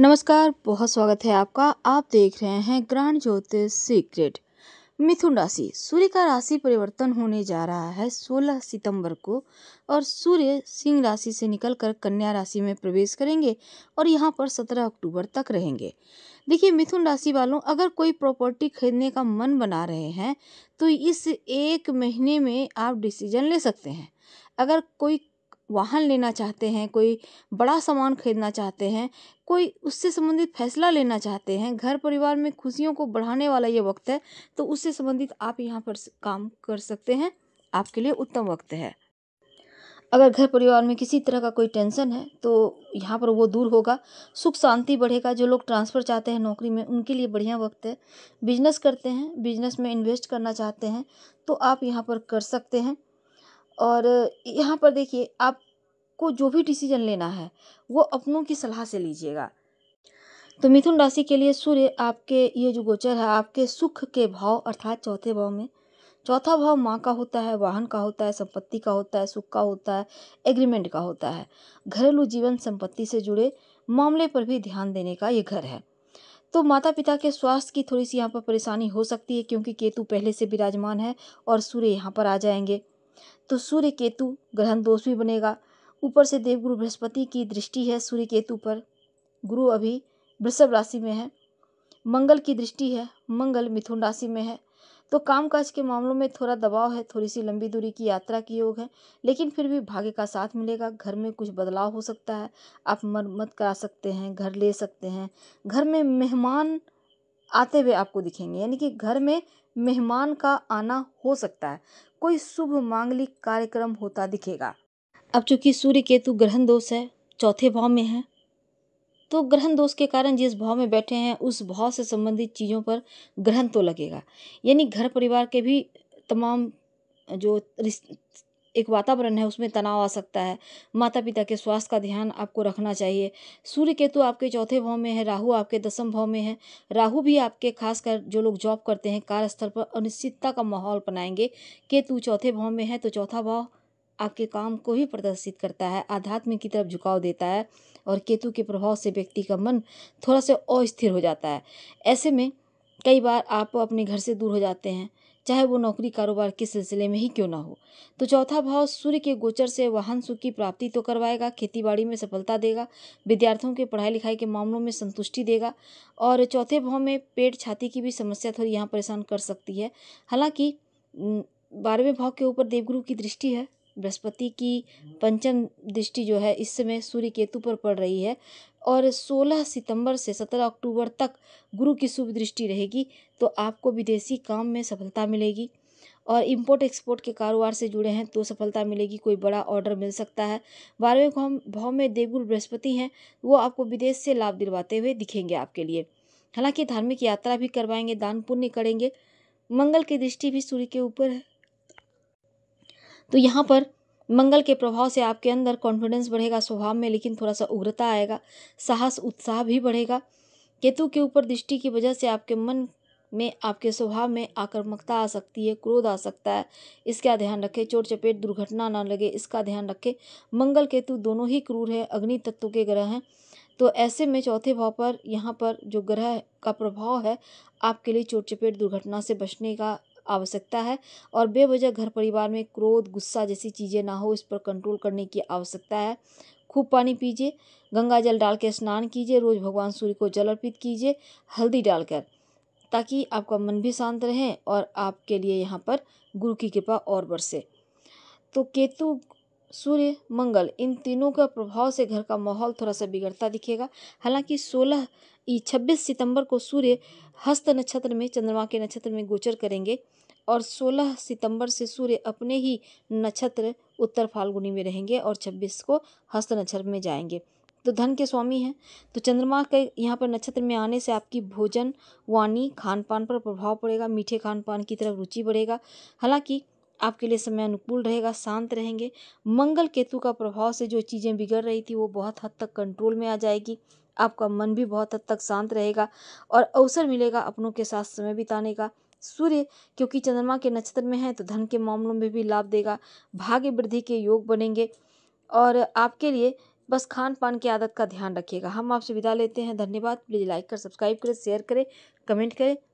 नमस्कार बहुत स्वागत है आपका आप देख रहे हैं ग्रांड ज्योतिष सीक्रेट मिथुन राशि सूर्य का राशि परिवर्तन होने जा रहा है 16 सितंबर को और सूर्य सिंह राशि से निकलकर कन्या राशि में प्रवेश करेंगे और यहाँ पर 17 अक्टूबर तक रहेंगे देखिए मिथुन राशि वालों अगर कोई प्रॉपर्टी खरीदने का मन बना रहे हैं तो इस एक महीने में आप डिसीजन ले सकते हैं अगर कोई वाहन लेना चाहते हैं कोई बड़ा सामान खरीदना चाहते हैं कोई उससे संबंधित फैसला लेना चाहते हैं घर परिवार में खुशियों को बढ़ाने वाला ये वक्त है तो उससे संबंधित आप यहाँ पर काम कर सकते हैं आपके लिए उत्तम वक्त है अगर घर परिवार में किसी तरह का कोई टेंशन है तो यहाँ पर वो दूर होगा सुख शांति बढ़ेगा जो लोग ट्रांसफ़र चाहते हैं नौकरी में उनके लिए बढ़िया वक्त है बिजनेस करते हैं बिजनेस में इन्वेस्ट करना चाहते हैं तो आप यहाँ पर कर सकते हैं और यहाँ पर देखिए आपको जो भी डिसीजन लेना है वो अपनों की सलाह से लीजिएगा तो मिथुन राशि के लिए सूर्य आपके ये जो गोचर है आपके सुख के भाव अर्थात चौथे भाव में चौथा भाव माँ का होता है वाहन का होता है संपत्ति का होता है सुख का होता है एग्रीमेंट का होता है घरेलू जीवन संपत्ति से जुड़े मामले पर भी ध्यान देने का ये घर है तो माता पिता के स्वास्थ्य की थोड़ी सी यहाँ पर परेशानी हो सकती है क्योंकि केतु पहले से विराजमान है और सूर्य यहाँ पर आ जाएंगे तो सूर्य केतु ग्रहण दोष भी बनेगा ऊपर से देवगुरु बृहस्पति की दृष्टि है सूर्य केतु पर गुरु अभी वृषभ राशि में है मंगल की दृष्टि है मंगल मिथुन राशि में है तो कामकाज के मामलों में थोड़ा दबाव है थोड़ी सी लंबी दूरी की यात्रा की योग है लेकिन फिर भी भाग्य का साथ मिलेगा घर में कुछ बदलाव हो सकता है आप मरम्मत करा सकते हैं घर ले सकते हैं घर में मेहमान आते हुए आपको दिखेंगे यानी कि घर में मेहमान का आना हो सकता है कोई शुभ मांगलिक कार्यक्रम होता दिखेगा अब चूंकि सूर्य केतु ग्रहण दोष है चौथे भाव में है तो ग्रहण दोष के कारण जिस भाव में बैठे हैं उस भाव से संबंधित चीज़ों पर ग्रहण तो लगेगा यानी घर परिवार के भी तमाम जो एक वातावरण है उसमें तनाव आ सकता है माता पिता के स्वास्थ्य का ध्यान आपको रखना चाहिए सूर्य केतु आपके चौथे भाव में है राहु आपके दसम भाव में है राहु भी आपके खासकर जो लोग जॉब करते हैं कार्यस्थल पर अनिश्चितता का माहौल बनाएंगे केतु चौथे भाव में है तो चौथा भाव आपके काम को भी प्रदर्शित करता है आध्यात्मिक की तरफ झुकाव देता है और केतु के प्रभाव से व्यक्ति का मन थोड़ा सा अस्थिर हो जाता है ऐसे में कई बार आप अपने घर से दूर हो जाते हैं चाहे वो नौकरी कारोबार के सिलसिले में ही क्यों ना हो तो चौथा भाव सूर्य के गोचर से वाहन सुख की प्राप्ति तो करवाएगा खेती बाड़ी में सफलता देगा विद्यार्थियों के पढ़ाई लिखाई के मामलों में संतुष्टि देगा और चौथे भाव में पेट छाती की भी समस्या थोड़ी यहाँ परेशान कर सकती है हालांकि बारहवें भाव के ऊपर देवगुरु की दृष्टि है बृहस्पति की पंचम दृष्टि जो है इस समय सूर्य केतु पर पड़ रही है और सोलह सितंबर से सत्रह अक्टूबर तक गुरु की शुभ दृष्टि रहेगी तो आपको विदेशी काम में सफलता मिलेगी और इम्पोर्ट एक्सपोर्ट के कारोबार से जुड़े हैं तो सफलता मिलेगी कोई बड़ा ऑर्डर मिल सकता है बारहवें भाव भाव में देवगुरु बृहस्पति हैं वो आपको विदेश से लाभ दिलवाते हुए दिखेंगे आपके लिए हालांकि धार्मिक यात्रा भी करवाएंगे दान पुण्य करेंगे मंगल की दृष्टि भी सूर्य के ऊपर है तो यहाँ पर मंगल के प्रभाव से आपके अंदर कॉन्फिडेंस बढ़ेगा स्वभाव में लेकिन थोड़ा सा उग्रता आएगा साहस उत्साह भी बढ़ेगा केतु के ऊपर दृष्टि की वजह से आपके मन में आपके स्वभाव में आक्रमकता आ सकती है क्रोध आ सकता है इसका ध्यान रखें चोट चपेट दुर्घटना ना लगे इसका ध्यान रखें मंगल केतु दोनों ही क्रूर हैं अग्नि तत्व के ग्रह हैं तो ऐसे में चौथे भाव पर यहाँ पर जो ग्रह का प्रभाव है आपके लिए चोट चपेट दुर्घटना से बचने का आवश्यकता है और बेवजह घर परिवार में क्रोध गुस्सा जैसी चीज़ें ना हो इस पर कंट्रोल करने की आवश्यकता है खूब पानी पीजिए गंगा जल डाल के स्नान कीजिए रोज़ भगवान सूर्य को जल अर्पित कीजिए हल्दी डालकर ताकि आपका मन भी शांत रहे और आपके लिए यहाँ पर गुरु की कृपा और बरसे तो केतु सूर्य मंगल इन तीनों का प्रभाव से घर का माहौल थोड़ा सा बिगड़ता दिखेगा हालांकि सोलह छब्बीस सितंबर को सूर्य हस्त नक्षत्र में चंद्रमा के नक्षत्र में गोचर करेंगे और 16 सितंबर से सूर्य अपने ही नक्षत्र उत्तर फाल्गुनी में रहेंगे और 26 को हस्त नक्षत्र में जाएंगे तो धन के स्वामी हैं तो चंद्रमा के यहाँ पर नक्षत्र में आने से आपकी भोजन वाणी खान पान पर प्रभाव पड़ेगा मीठे खान पान की तरफ रुचि बढ़ेगा हालांकि आपके लिए समय अनुकूल रहेगा शांत रहेंगे मंगल केतु का प्रभाव से जो चीज़ें बिगड़ रही थी वो बहुत हद तक कंट्रोल में आ जाएगी आपका मन भी बहुत हद तक शांत रहेगा और अवसर मिलेगा अपनों के साथ समय बिताने का सूर्य क्योंकि चंद्रमा के नक्षत्र में है तो धन के मामलों में भी लाभ देगा भाग्य वृद्धि के योग बनेंगे और आपके लिए बस खान पान की आदत का ध्यान रखिएगा हम आपसे विदा लेते हैं धन्यवाद प्लीज़ लाइक कर सब्सक्राइब करें शेयर करें कमेंट करें